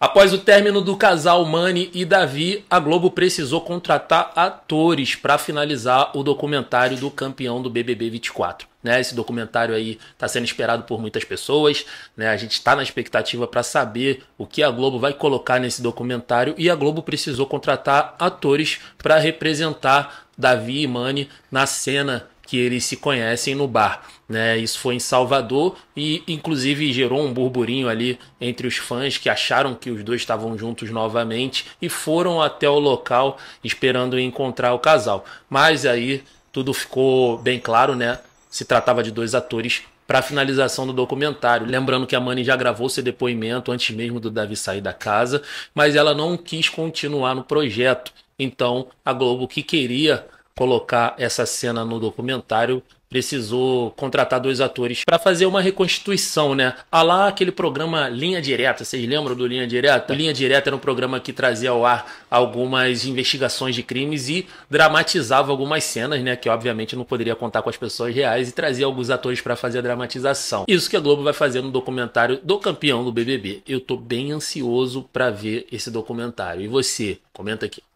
Após o término do casal Mani e Davi, a Globo precisou contratar atores para finalizar o documentário do campeão do BBB 24. Né, esse documentário aí está sendo esperado por muitas pessoas. Né, a gente está na expectativa para saber o que a Globo vai colocar nesse documentário e a Globo precisou contratar atores para representar Davi e Mani na cena que eles se conhecem no bar. Né? Isso foi em Salvador e, inclusive, gerou um burburinho ali entre os fãs que acharam que os dois estavam juntos novamente e foram até o local esperando encontrar o casal. Mas aí tudo ficou bem claro, né? Se tratava de dois atores para a finalização do documentário. Lembrando que a Mani já gravou seu depoimento antes mesmo do Davi sair da casa, mas ela não quis continuar no projeto. Então, a Globo que queria colocar essa cena no documentário, precisou contratar dois atores para fazer uma reconstituição, né? Há ah, lá aquele programa Linha Direta, vocês lembram do Linha Direta? O Linha Direta era um programa que trazia ao ar algumas investigações de crimes e dramatizava algumas cenas, né, que obviamente não poderia contar com as pessoas reais e trazia alguns atores para fazer a dramatização. Isso que a Globo vai fazer no documentário do campeão do BBB. Eu tô bem ansioso para ver esse documentário. E você, comenta aqui.